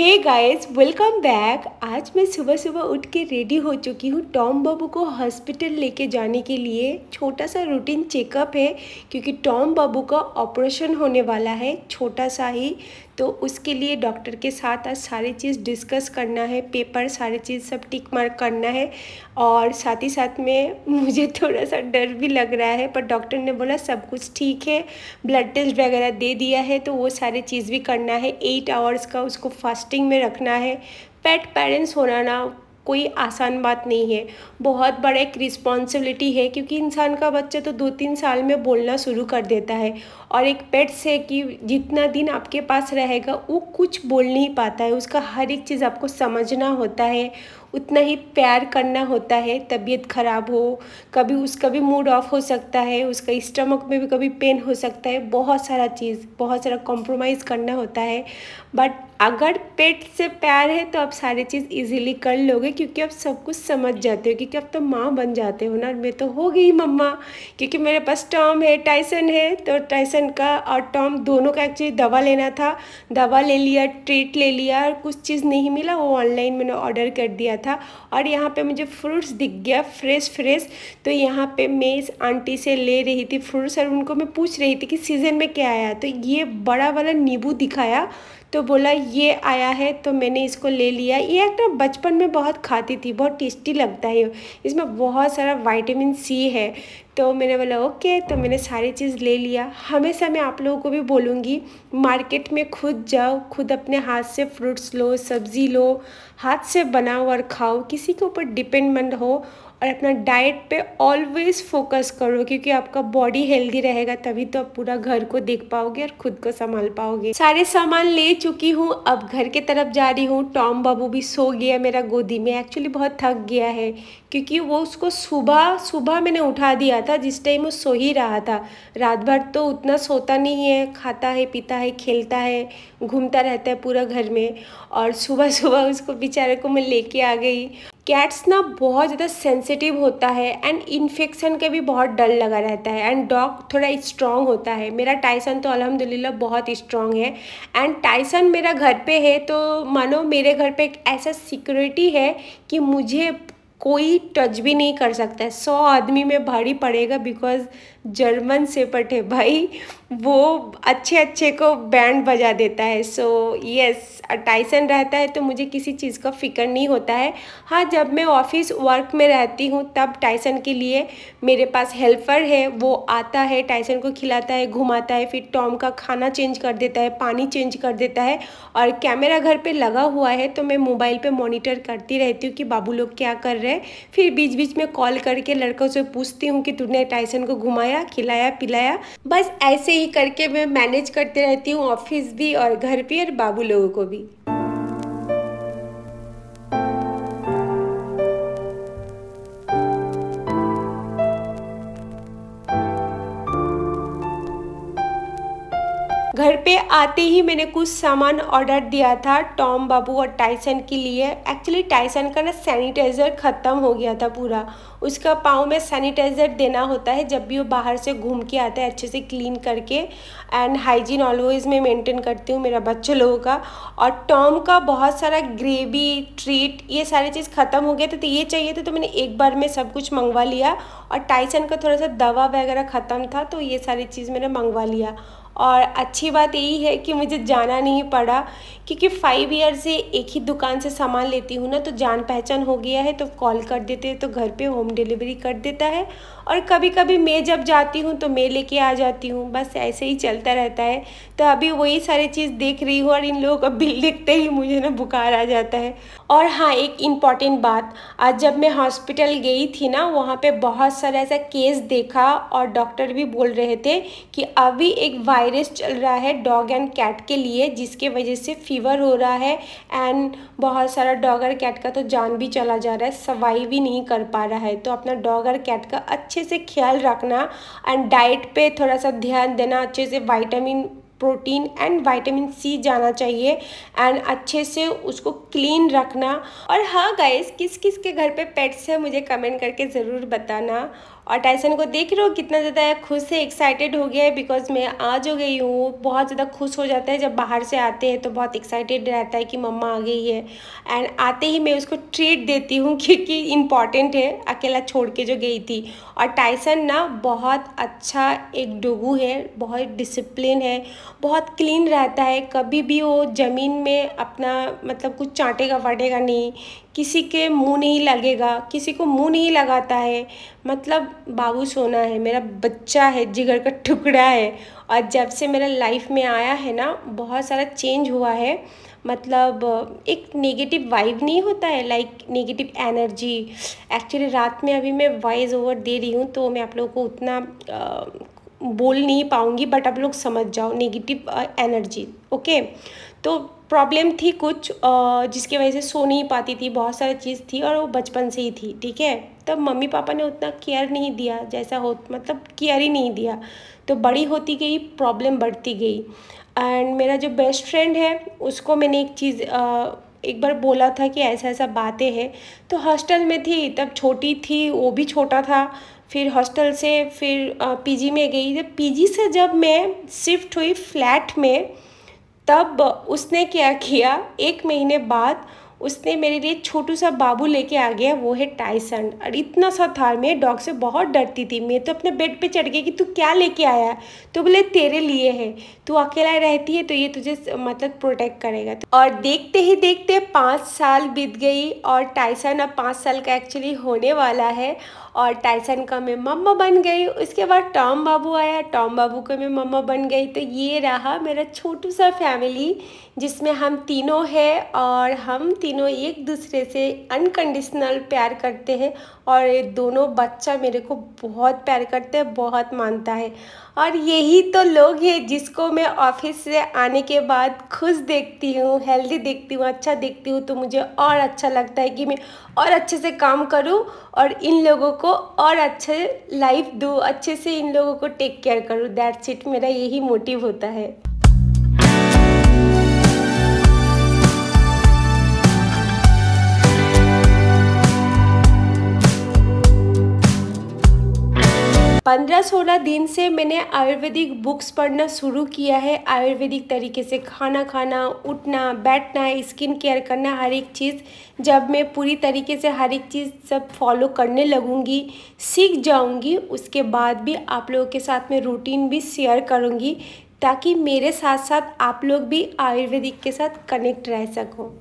hey guys welcome back आज मैं सुबह सुबह उठ के रेडी हो चुकी हूँ टॉम बाबू को हॉस्पिटल लेके जाने के लिए छोटा सा रूटीन चेकअप है क्योंकि टॉम बाबू का ऑपरेशन होने वाला है छोटा सा ही तो उसके लिए डॉक्टर के साथ आज सारी चीज़ डिस्कस करना है पेपर सारी चीज़ सब टिक मार्क करना है और साथ ही साथ में मुझे थोड़ा सा डर भी लग रहा है पर डॉक्टर ने बोला सब कुछ ठीक है ब्लड टेस्ट वगैरह दे दिया है तो वो सारी चीज़ भी करना है एट आवर्स का उसको फास्टिंग में रखना है पेट पेरेंट्स होना ना कोई आसान बात नहीं है बहुत बड़ा एक रिस्पॉन्सिबिलिटी है क्योंकि इंसान का बच्चा तो दो तीन साल में बोलना शुरू कर देता है और एक पेट्स है कि जितना दिन आपके पास रहेगा वो कुछ बोल नहीं पाता है उसका हर एक चीज़ आपको समझना होता है उतना ही प्यार करना होता है तबीयत ख़राब हो कभी उसका भी मूड ऑफ हो सकता है उसका स्टमक में भी कभी पेन हो सकता है बहुत सारा चीज़ बहुत सारा कॉम्प्रोमाइज़ करना होता है बट अगर पेट से प्यार है तो आप सारी चीज़ इजीली कर लोगे क्योंकि आप सब कुछ समझ जाते हो क्योंकि आप तो माँ बन जाते हो ना मैं तो हो गई मम्मा क्योंकि मेरे पास टॉम है टाइसन है तो टाइसन का और टॉम दोनों का एक्चुअली दवा लेना था दवा ले लिया ट्रीट ले लिया और कुछ चीज़ नहीं मिला वो ऑनलाइन मैंने ऑर्डर कर दिया था और यहाँ पर मुझे फ्रूट्स दिख गया फ्रेश फ्रेश तो यहाँ पर मैं इस आंटी से ले रही थी फ्रूट्स और उनको मैं पूछ रही थी कि सीज़न में क्या आया तो ये बड़ा वाला नींबू दिखाया तो बोला ये आया है तो मैंने इसको ले लिया ये एक ना तो बचपन में बहुत खाती थी बहुत टेस्टी लगता है इसमें बहुत सारा वाइटामिन सी है तो मैंने बोला ओके तो मैंने सारी चीज़ ले लिया हमेशा मैं आप लोगों को भी बोलूँगी मार्केट में खुद जाओ खुद अपने हाथ से फ्रूट्स लो सब्ज़ी लो हाथ से बनाओ और खाओ किसी के ऊपर डिपेंडमेंट हो और अपना डाइट पे ऑलवेज़ फोकस करो क्योंकि आपका बॉडी हेल्दी रहेगा तभी तो आप पूरा घर को देख पाओगे और खुद को संभाल पाओगे सारे सामान ले चुकी हूँ अब घर के तरफ जा रही हूँ टॉम बाबू भी सो गया मेरा गोदी में एक्चुअली बहुत थक गया है क्योंकि वो उसको सुबह सुबह मैंने उठा दिया था जिस टाइम वो सो ही रहा था रात भर तो उतना सोता नहीं है खाता है पीता है खेलता है घूमता रहता है पूरा घर में और सुबह सुबह उसको बेचारे को मैं लेके आ गई कैट्स ना बहुत ज़्यादा सेंसिटिव होता है एंड इन्फेक्शन के भी बहुत डर लगा रहता है एंड डॉग थोड़ा स्ट्रांग होता है मेरा टाइसन तो अलहमदिल्ला बहुत स्ट्रांग है एंड टाइसन मेरा घर पे है तो मानो मेरे घर पे एक ऐसा सिक्योरिटी है कि मुझे कोई टच भी नहीं कर सकता है सौ आदमी में भारी पड़ेगा बिकॉज जर्मन सेपट है भाई वो अच्छे अच्छे को बैंड बजा देता है सो यस टाइसन रहता है तो मुझे किसी चीज़ का फ़िक्र नहीं होता है हाँ जब मैं ऑफिस वर्क में रहती हूँ तब टाइसन के लिए मेरे पास हेल्पर है वो आता है टाइसन को खिलाता है घुमाता है फिर टॉम का खाना चेंज कर देता है पानी चेंज कर देता है और कैमरा घर पे लगा हुआ है तो मैं मोबाइल पे मॉनिटर करती रहती हूँ कि बाबू लोग क्या कर रहे हैं फिर बीच बीच में कॉल करके लड़कों से पूछती हूँ कि तुमने टाइसन को घुमाया खिलाया पिलाया बस ऐसे ही करके मैं मैनेज करते रहती हूँ ऑफिस भी और घर भी और बाबू लोगों को भी घर पे आते ही मैंने कुछ सामान ऑर्डर दिया था टॉम बाबू और टाइसन के लिए एक्चुअली टाइसन का ना सैनिटाइज़र ख़त्म हो गया था पूरा उसका पाँव में सैनिटाइज़र देना होता है जब भी वो बाहर से घूम के आता है अच्छे से क्लीन करके एंड हाइजीन ऑलवेज मैं मेंटेन करती हूँ मेरा बच्चे लोगों का और टॉम का बहुत सारा ग्रेवी ट्रीट ये सारी चीज़ ख़त्म हो गया था तो ये चाहिए था तो मैंने एक बार में सब कुछ मंगवा लिया और टाइसन का थोड़ा सा दवा वगैरह ख़त्म था तो ये सारी चीज़ मैंने मंगवा लिया और अच्छी बात यही है कि मुझे जाना नहीं पड़ा क्योंकि फ़ाइव ईयर से एक ही दुकान से सामान लेती हूँ ना तो जान पहचान हो गया है तो कॉल कर देते हैं तो घर पे होम डिलीवरी कर देता है और कभी कभी मैं जब जाती हूँ तो मैं लेके आ जाती हूँ बस ऐसे ही चलता रहता है तो अभी वही सारी चीज़ देख रही हूँ और इन लोगों का बिल देखते ही मुझे ना बुखार आ जाता है और हाँ एक इम्पॉर्टेंट बात आज जब मैं हॉस्पिटल गई थी ना वहाँ पे बहुत सारा ऐसा केस देखा और डॉक्टर भी बोल रहे थे कि अभी एक वायरस चल रहा है डॉग एंड कैट के लिए जिसके वजह से फीवर हो रहा है एंड बहुत सारा डॉग और कैट का तो जान भी चला जा रहा है सवाई भी नहीं कर पा रहा है तो अपना डॉग और कैट का अच्छे अच्छे से ख्याल रखना एंड डाइट पे थोड़ा सा ध्यान देना अच्छे से vitamin protein and vitamin C जाना चाहिए एंड अच्छे से उसको क्लीन रखना और हाँ गाइस किस किस के घर पे पेट्स है मुझे कमेंट करके ज़रूर बताना और टाइसन को देख रहे हो कितना ज़्यादा खुश है एक्साइटेड हो गया है बिकॉज मैं आज हो गई हूँ बहुत ज़्यादा खुश हो जाता है जब बाहर से आते हैं तो बहुत एक्साइटेड रहता है कि मम्मा आ गई है एंड आते ही मैं उसको ट्रीट देती हूँ क्योंकि इम्पॉर्टेंट है अकेला छोड़ के जो गई थी और टाइसन ना बहुत अच्छा एक डोगू है बहुत डिसिप्लिन है बहुत क्लीन रहता है कभी भी वो ज़मीन में अपना मतलब कुछ चाटेगा वाटेगा नहीं किसी के मुंह नहीं लगेगा किसी को मुंह नहीं लगाता है मतलब बाबू सोना है मेरा बच्चा है जिगर का टुकड़ा है और जब से मेरा लाइफ में आया है ना बहुत सारा चेंज हुआ है मतलब एक नेगेटिव वाइब नहीं होता है लाइक नेगेटिव एनर्जी एक्चुअली रात में अभी मैं वॉइस ओवर दे रही हूँ तो मैं आप लोगों को उतना आ, बोल नहीं पाऊंगी बट आप लोग समझ जाओ नेगेटिव एनर्जी ओके तो प्रॉब्लम थी कुछ uh, जिसकी वजह से सो नहीं पाती थी बहुत सारी चीज़ थी और वो बचपन से ही थी ठीक है तब मम्मी पापा ने उतना केयर नहीं दिया जैसा हो मतलब केयर ही नहीं दिया तो बड़ी होती गई प्रॉब्लम बढ़ती गई एंड मेरा जो बेस्ट फ्रेंड है उसको मैंने एक चीज़ uh, एक बार बोला था कि ऐसा ऐसा बातें हैं तो हॉस्टल में थी तब छोटी थी वो भी छोटा था फिर हॉस्टल से फिर पीजी में गई जब पीजी से जब मैं शिफ्ट हुई फ्लैट में तब उसने क्या किया एक महीने बाद उसने मेरे लिए छोटू सा बाबू लेके आ गया वो है टाइसन और इतना सा था मैं डॉग से बहुत डरती थी मैं तो अपने बेड पे चढ़ गई कि तू क्या लेके आया तो बोले तेरे लिए है तू अकेला रहती है तो ये तुझे मतलब प्रोटेक्ट करेगा तो और देखते ही देखते पाँच साल बीत गई और टाइसन अब पाँच साल का एक्चुअली होने वाला है और टाइसन का मैं मम्मा बन गई उसके बाद टॉम बाबू आया टॉम बाबू का मैं मम्मा बन गई तो ये रहा मेरा छोटू सा फैमिली जिसमें हम तीनों हैं और हम तीनों एक दूसरे से अनकंडीशनल प्यार करते हैं और दोनों बच्चा मेरे को बहुत प्यार करते हैं बहुत मानता है और यही तो लोग हैं जिसको मैं ऑफिस से आने के बाद खुश देखती हूँ हेल्दी देखती हूँ अच्छा देखती हूँ तो मुझे और अच्छा लगता है कि मैं और अच्छे से काम करूँ और इन लोगों को और अच्छे लाइफ दूँ अच्छे से इन लोगों को टेक केयर करूँ दैट्स इट मेरा यही मोटिव होता है पंद्रह सोलह दिन से मैंने आयुर्वेदिक बुक्स पढ़ना शुरू किया है आयुर्वेदिक तरीके से खाना खाना उठना बैठना स्किन केयर करना हर एक चीज़ जब मैं पूरी तरीके से हर एक चीज़ सब फॉलो करने लगूँगी सीख जाऊँगी उसके बाद भी आप लोगों के साथ में रूटीन भी शेयर करूँगी ताकि मेरे साथ साथ आप लोग भी आयुर्वेदिक के साथ कनेक्ट रह सको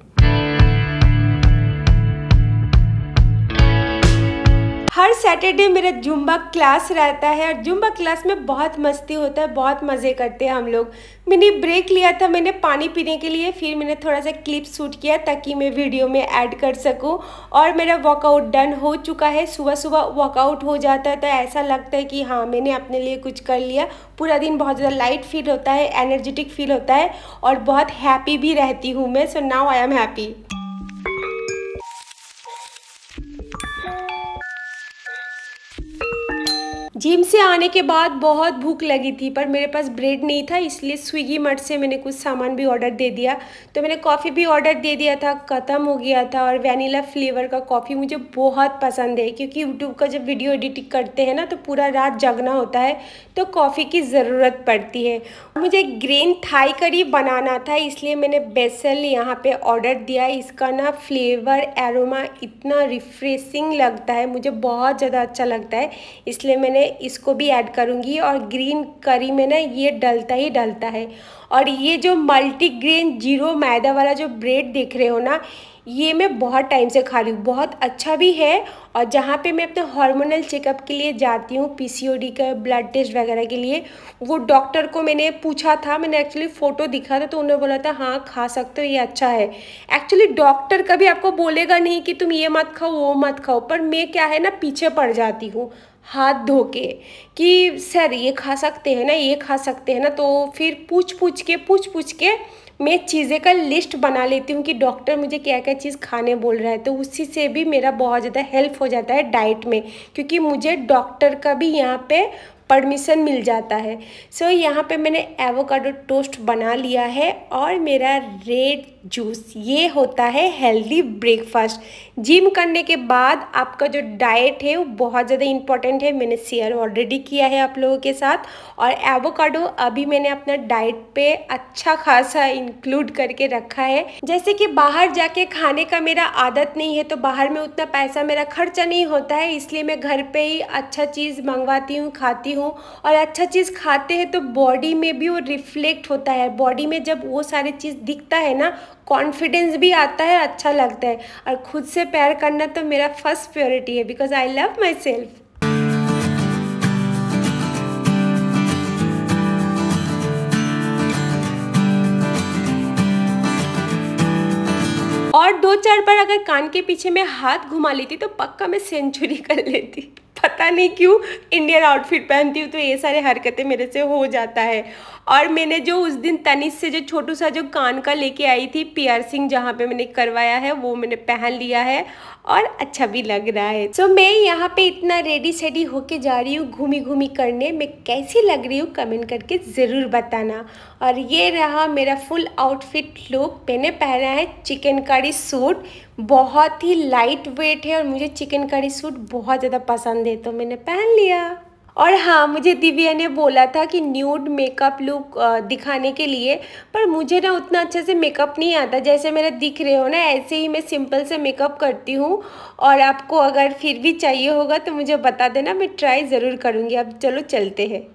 हर सैटरडे मेरा जुम्बा क्लास रहता है और जुम्बा क्लास में बहुत मस्ती होता है बहुत मज़े करते हैं हम लोग मैंने ब्रेक लिया था मैंने पानी पीने के लिए फिर मैंने थोड़ा सा क्लिप शूट किया ताकि मैं वीडियो में ऐड कर सकूं और मेरा वर्कआउट डन हो चुका है सुबह सुबह वर्कआउट हो जाता है तो ऐसा लगता है कि हाँ मैंने अपने लिए कुछ कर लिया पूरा दिन बहुत ज़्यादा लाइट फील होता है एनर्जेटिक फील होता है और बहुत हैप्पी भी रहती हूँ मैं so now I am happy gym से आने के बाद बहुत भूख लगी थी पर मेरे पास ब्रेड नहीं था इसलिए स्विगी मट से मैंने कुछ सामान भी ऑर्डर दे दिया तो मैंने कॉफ़ी भी ऑर्डर दे दिया था ख़त्म हो गया था और वैनिला फ्लेवर का कॉफ़ी मुझे बहुत पसंद है क्योंकि यूट्यूब का जब वीडियो एडिटिंग करते हैं ना तो पूरा रात जगना होता है तो कॉफ़ी की ज़रूरत पड़ती है मुझे ग्रीन थाई करी बनाना था इसलिए मैंने बेसल यहाँ पर ऑर्डर दिया इसका ना फ्लेवर एरोमा इतना रिफ्रेशिंग लगता है मुझे बहुत ज़्यादा अच्छा लगता है इसलिए मैंने इसको भी ऐड करूँगी और ग्रीन करी में ना ये डलता ही डलता है और ये जो मल्टीग्रेन जीरो मैदा वाला जो ब्रेड देख रहे हो ना ये मैं बहुत टाइम से खा रही हूँ बहुत अच्छा भी है और जहाँ पे मैं अपने हार्मोनल चेकअप के लिए जाती हूँ पीसीओडी का ब्लड टेस्ट वगैरह के लिए वो डॉक्टर को मैंने पूछा था मैंने एक्चुअली फ़ोटो दिखा था तो उन्होंने बोला था हाँ खा सकते हो ये अच्छा है एक्चुअली डॉक्टर कभी आपको बोलेगा नहीं कि तुम ये मत खाओ वो मत खाओ पर मैं क्या है ना पीछे पड़ जाती हूँ हाथ धो के कि सर ये खा सकते हैं ना ये खा सकते हैं ना तो फिर पूछ पूछ के पूछ पूछ के मैं चीज़ें का लिस्ट बना लेती हूँ कि डॉक्टर मुझे क्या क्या चीज़ खाने बोल रहा है तो उसी से भी मेरा बहुत ज़्यादा हेल्प हो जाता है डाइट में क्योंकि मुझे डॉक्टर का भी यहाँ पे परमिशन मिल जाता है सो so, यहाँ पे मैंने एवोकाडो टोस्ट बना लिया है और मेरा रेड जूस ये होता है हेल्दी ब्रेकफास्ट जिम करने के बाद आपका जो डाइट है वो बहुत ज़्यादा इंपॉर्टेंट है मैंने शेयर ऑलरेडी किया है आप लोगों के साथ और एवोकाडो अभी मैंने अपना डाइट पे अच्छा खासा इंक्लूड करके रखा है जैसे कि बाहर जाके खाने का मेरा आदत नहीं है तो बाहर में उतना पैसा मेरा खर्चा नहीं होता है इसलिए मैं घर पर ही अच्छा चीज़ मंगवाती हूँ खाती हूँ और अच्छा चीज़ खाते हैं तो बॉडी में भी वो रिफ्लेक्ट होता है बॉडी में जब वो सारी चीज़ दिखता है ना कॉन्फिडेंस भी आता है अच्छा लगता है और खुद से प्यार करना तो मेरा फर्स्ट प्योरिटी है because I love myself और दो चार बार अगर कान के पीछे मैं हाथ घुमा लेती तो पक्का मैं सेंचुरी कर लेती पता नहीं क्यों इंडियन आउटफिट पहनती हूँ तो ये सारे हरकतें मेरे से हो जाता है और मैंने जो उस दिन तनिस से जो छोटू सा जो कान का लेके आई थी सिंह जहाँ पर मैंने करवाया है वो मैंने पहन लिया है और अच्छा भी लग रहा है सो so, मैं यहाँ पे इतना रेडी सेडी होके जा रही हूँ घूमी घूमी करने मैं कैसी लग रही हूँ कमेंट करके ज़रूर बताना और ये रहा मेरा फुल आउटफिट लुक मैंने पहना है चिकन कड़ी सूट बहुत ही लाइट वेट है और मुझे चिकन कड़ी सूट बहुत ज़्यादा पसंद है तो मैंने पहन लिया और हाँ मुझे दिव्या ने बोला था कि न्यूड मेकअप लुक दिखाने के लिए पर मुझे ना उतना अच्छे से मेकअप नहीं आता जैसे मेरा दिख रहे हो ना ऐसे ही मैं सिंपल से मेकअप करती हूँ और आपको अगर फिर भी चाहिए होगा तो मुझे बता देना मैं ट्राई ज़रूर करूँगी अब चलो चलते हैं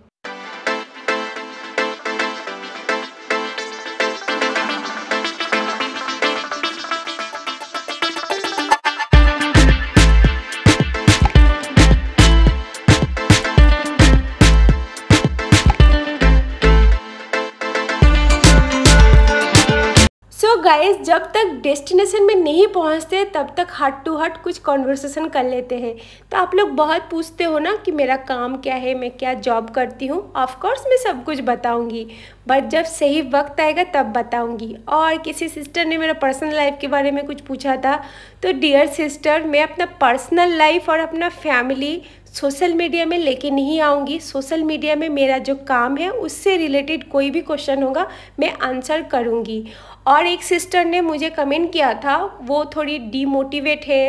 गाइज जब तक डेस्टिनेशन में नहीं पहुंचते तब तक हट टू हट कुछ कॉन्वर्सेशन कर लेते हैं तो आप लोग बहुत पूछते हो ना कि मेरा काम क्या है मैं क्या जॉब करती हूँ ऑफकोर्स मैं सब कुछ बताऊँगी बट जब सही वक्त आएगा तब बताऊँगी और किसी सिस्टर ने मेरा पर्सनल लाइफ के बारे में कुछ पूछा था तो डियर सिस्टर मैं अपना पर्सनल लाइफ और अपना फैमिली सोशल मीडिया में लेके नहीं आऊँगी सोशल मीडिया में मेरा जो काम है उससे रिलेटेड कोई भी क्वेश्चन होगा मैं आंसर करूँगी और एक सिस्टर ने मुझे कमेंट किया था वो थोड़ी डीमोटिवेट है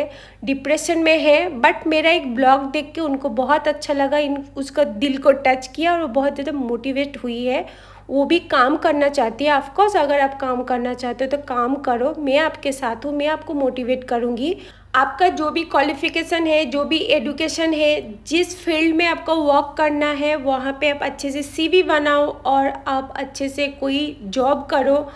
डिप्रेशन में है बट मेरा एक ब्लॉग देख के उनको बहुत अच्छा लगा इन उसका दिल को टच किया और वो बहुत ज़्यादा मोटिवेट हुई है वो भी काम करना चाहती है ऑफकोर्स अगर आप काम करना चाहते हो तो काम करो मैं आपके साथ हूँ मैं आपको मोटिवेट करूँगी आपका जो भी क्वालिफिकेशन है जो भी एडुकेशन है जिस फील्ड में आपको वर्क करना है वहाँ पे आप अच्छे से सीवी बनाओ और आप अच्छे से कोई जॉब करो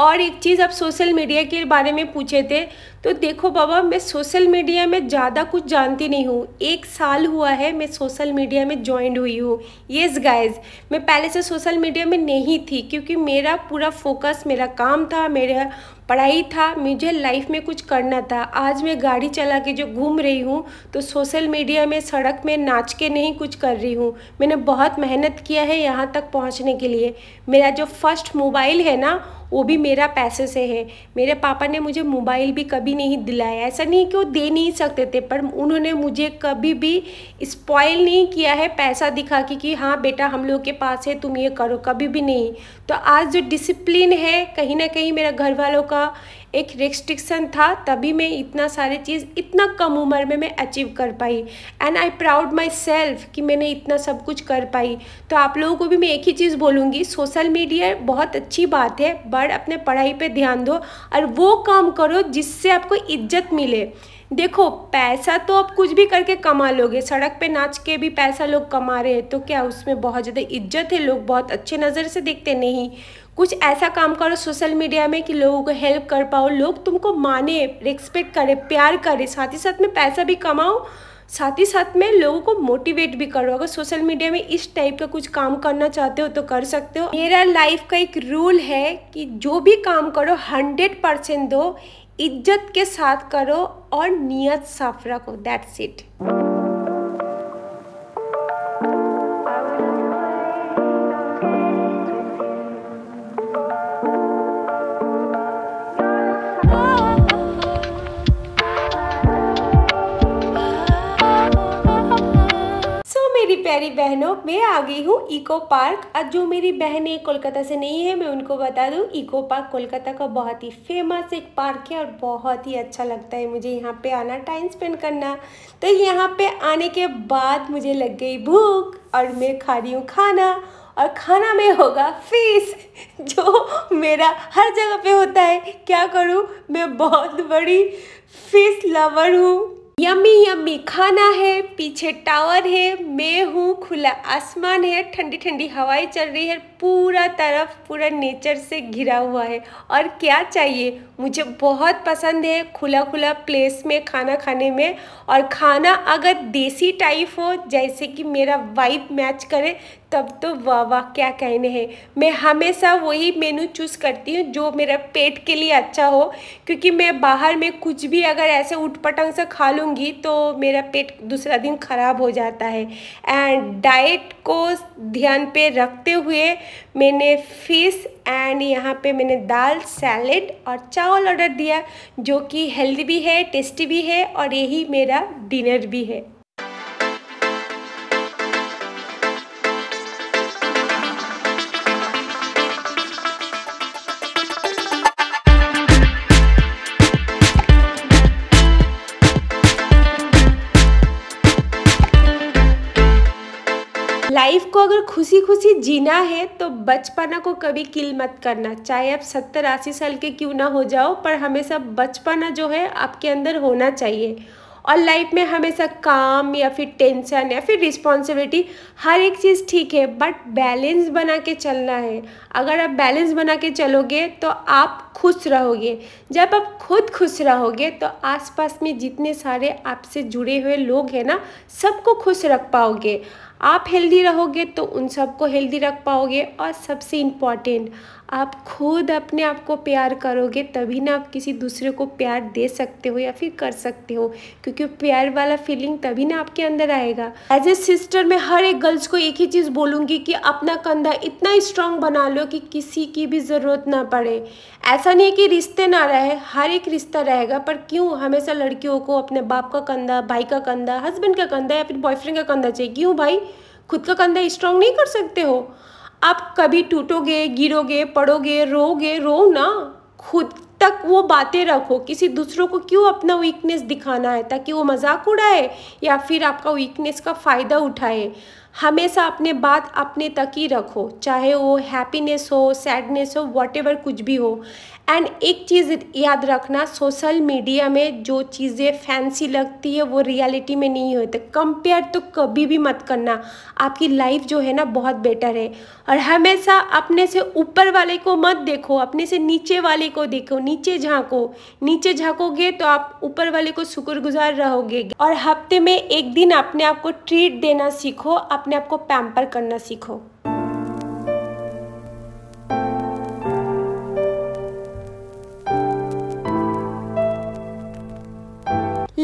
और एक चीज़ आप सोशल मीडिया के बारे में पूछे थे तो देखो बाबा मैं सोशल मीडिया में ज़्यादा कुछ जानती नहीं हूँ एक साल हुआ है मैं सोशल मीडिया में ज्वाइन हुई हूँ येस गाइज मैं पहले से सोशल मीडिया में नहीं थी क्योंकि मेरा पूरा फोकस मेरा काम था मेरा पढ़ाई था मुझे लाइफ में कुछ करना था आज मैं गाड़ी चला के जो घूम रही हूँ तो सोशल मीडिया में सड़क में नाच के नहीं कुछ कर रही हूँ मैंने बहुत मेहनत किया है यहाँ तक पहुँचने के लिए मेरा जो फर्स्ट मोबाइल है ना वो भी मेरा पैसे से है मेरे पापा ने मुझे मोबाइल भी कभी नहीं दिलाया ऐसा नहीं कि वो दे नहीं सकते थे पर उन्होंने मुझे कभी भी स्पॉयल नहीं किया है पैसा दिखा के कि हाँ बेटा हम लोग के पास है तुम ये करो कभी भी नहीं तो आज जो डिसिप्लिन है कहीं ना कहीं मेरा घर वालों का का एक रिस्ट्रिक्शन था तभी मैं इतना सारे चीज़ इतना कम उम्र में मैं अचीव कर पाई and I proud myself कि मैंने इतना सब कुछ कर पाई तो आप लोगों को भी मैं एक ही चीज़ बोलूँगी सोशल मीडिया बहुत अच्छी बात है बट अपने पढ़ाई पे ध्यान दो और वो काम करो जिससे आपको इज्जत मिले देखो पैसा तो आप कुछ भी करके कमा लोगे सड़क पे नाच के भी पैसा लोग कमा रहे हैं तो क्या उसमें बहुत ज़्यादा इज्जत है लोग बहुत अच्छे नज़र से देखते नहीं कुछ ऐसा काम करो सोशल मीडिया में कि लोगों को हेल्प कर पाओ लोग तुमको माने रिस्पेक्ट करें प्यार करें साथ ही साथ में पैसा भी कमाओ साथ ही साथ में लोगों को मोटिवेट भी करो अगर सोशल मीडिया में इस टाइप का कुछ काम करना चाहते हो तो कर सकते हो मेरा लाइफ का एक रूल है कि जो भी काम करो हंड्रेड परसेंट दो इज्जत के साथ करो और नियत साफ रखो दैट्स इट मेरी बहनों मैं आ गई हूँ इको पार्क और जो मेरी बहनें कोलकाता से नहीं है मैं उनको बता दूँ इको पार्क कोलकाता का बहुत ही फेमस एक पार्क है और बहुत ही अच्छा लगता है मुझे यहाँ पे आना टाइम स्पेंड करना तो यहाँ पे आने के बाद मुझे लग गई भूख और मैं खा रही हूँ खाना और खाना में होगा फिश जो मेरा हर जगह पे होता है क्या करूँ मैं बहुत बड़ी फिश लवर हूँ यम्मी यम्मी खाना है पीछे टावर है मैं हूँ खुला आसमान है ठंडी ठंडी हवाएं चल रही है पूरा तरफ पूरा नेचर से घिरा हुआ है और क्या चाहिए मुझे बहुत पसंद है खुला खुला प्लेस में खाना खाने में और खाना अगर देसी टाइप हो जैसे कि मेरा वाइब मैच करे तब तो वाह वाह क्या कहने हैं मैं हमेशा वही मेनू चूज़ करती हूँ जो मेरा पेट के लिए अच्छा हो क्योंकि मैं बाहर में कुछ भी अगर ऐसे उठपटंग से खा लूँगी तो मेरा पेट दूसरा दिन ख़राब हो जाता है एंड डाइट को ध्यान पे रखते हुए मैंने फ़िश एंड यहाँ पे मैंने दाल सैलेड और चावल ऑर्डर दिया जो कि हेल्दी भी है टेस्टी भी है और यही मेरा डिनर भी है लाइफ को अगर खुशी खुशी जीना है तो बचपना को कभी किल मत करना चाहे आप सत्तर अस्सी साल के क्यों ना हो जाओ पर हमेशा बचपना जो है आपके अंदर होना चाहिए और लाइफ में हमेशा काम या फिर टेंशन या फिर रिस्पॉन्सिबिलिटी हर एक चीज़ ठीक है बट बैलेंस बना के चलना है अगर आप बैलेंस बना के चलोगे तो आप खुश रहोगे जब आप खुद खुश रहोगे तो आसपास में जितने सारे आपसे जुड़े हुए लोग हैं ना सबको खुश रख पाओगे आप हेल्दी रहोगे तो उन सबको हेल्दी रख पाओगे और सबसे इम्पॉर्टेंट आप खुद अपने आप को प्यार करोगे तभी ना आप किसी दूसरे को प्यार दे सकते हो या फिर कर सकते हो क्योंकि प्यार वाला फीलिंग तभी ना आपके अंदर आएगा एज ए सिस्टर मैं हर एक गर्ल्स को एक ही चीज़ बोलूँगी कि अपना कंधा इतना स्ट्रांग बना लो कि किसी की भी ज़रूरत ना पड़े ऐसा नहीं है कि रिश्ते ना रहे हर एक रिश्ता रहेगा पर क्यों हमेशा लड़कियों को अपने बाप का कंधा भाई का कंधा हस्बैंड का कंधा या फिर बॉयफ्रेंड का कंधा चाहिए क्यों भाई खुद का कंधा स्ट्रांग नहीं कर सकते हो आप कभी टूटोगे गिरोगे पड़ोगे रोगे रो ना खुद तक वो बातें रखो किसी दूसरों को क्यों अपना वीकनेस दिखाना है ताकि वो मजाक उड़ाए या फिर आपका वीकनेस का फ़ायदा उठाए हमेशा अपने बात अपने तक ही रखो चाहे वो हैप्पीनेस हो सैडनेस हो वॉट कुछ भी हो एंड एक चीज़ याद रखना सोशल मीडिया में जो चीज़ें फैंसी लगती है वो रियलिटी में नहीं होती कंपेयर तो कभी भी मत करना आपकी लाइफ जो है ना बहुत बेटर है और हमेशा अपने से ऊपर वाले को मत देखो अपने से नीचे वाले को देखो नीचे झांको नीचे झांकोगे तो आप ऊपर वाले को शुक्रगुजार रहोगे और हफ्ते में एक दिन अपने आप को ट्रीट देना सीखो अपने आप को पैम्पर करना सीखो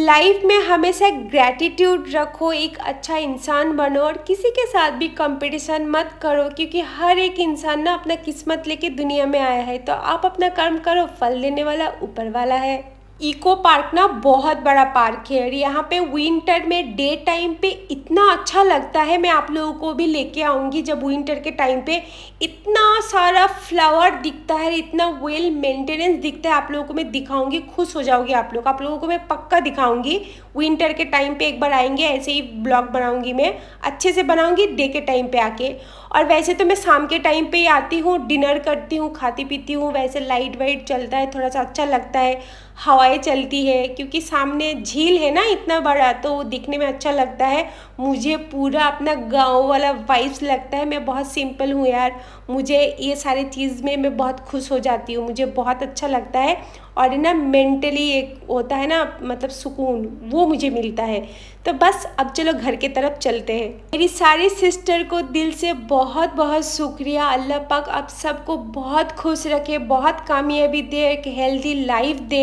लाइफ में हमेशा ग्रैटिट्यूड रखो एक अच्छा इंसान बनो और किसी के साथ भी कंपटीशन मत करो क्योंकि हर एक इंसान ना अपना किस्मत लेके दुनिया में आया है तो आप अपना कर्म करो फल देने वाला ऊपर वाला है इको पार्क ना बहुत बड़ा पार्क है और यहाँ पे विंटर में डे टाइम पे इतना अच्छा लगता है मैं आप लोगों को भी लेके आऊँगी जब विंटर के टाइम पे इतना सारा फ्लावर दिखता है इतना वेल मेंटेनेंस दिखता है आप लोगों को मैं दिखाऊंगी खुश हो जाऊँगी आप लोग आप लोगों को मैं पक्का दिखाऊंगी विंटर के टाइम पे एक बार आएंगे ऐसे ही ब्लॉग बनाऊंगी मैं अच्छे से बनाऊँगी डे के टाइम पे आके और वैसे तो मैं शाम के टाइम पर ही आती हूँ डिनर करती हूँ खाती पीती हूँ वैसे लाइट वाइट चलता है थोड़ा सा अच्छा लगता है हवाएं चलती है क्योंकि सामने झील है ना इतना बड़ा तो वो दिखने में अच्छा लगता है मुझे पूरा अपना गांव वाला वाइब्स लगता है मैं बहुत सिंपल हूँ यार मुझे ये सारी चीज़ में मैं बहुत खुश हो जाती हूँ मुझे बहुत अच्छा लगता है और ना मेंटली एक होता है ना मतलब सुकून वो मुझे मिलता है तो बस अब चलो घर के तरफ चलते हैं मेरी सारी सिस्टर को दिल से बहुत बहुत शुक्रिया अल्लाह पाक आप सबको बहुत खुश रखे बहुत कामयाबी दे एक हेल्दी लाइफ दे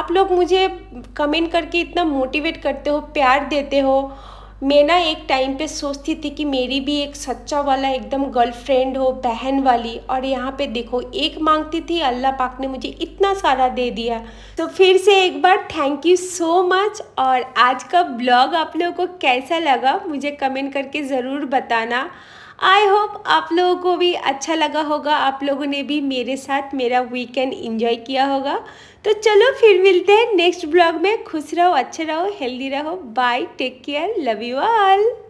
आप लोग मुझे कमेंट करके इतना मोटिवेट करते हो प्यार देते हो મેના એક ટાઈમ પે સોચતી થી કે મેરી ભી એક સચ્ચા વાલા એકદમ ગર્લફ્રેન્ડ હો બહેન વાલી ઓર યહા પે દેખો એક માંગતી થી અલ્લાહ પાક ને મુજે ઇતના સારા દે દિયા તો ફિર સે એક બાર થેન્ક યુ સો મચ ઓર આજ કા બ્લોગ આપ લોગો કો કેસા લગા મુજે કમેન્ટ કરકે જરૂર બતાના आई होप आप लोगों को भी अच्छा लगा होगा आप लोगों ने भी मेरे साथ मेरा वीकेंड इंजॉय किया होगा तो चलो फिर मिलते हैं नेक्स्ट ब्लॉग में खुश रहो अच्छे रहो हेल्दी रहो bye take care love you all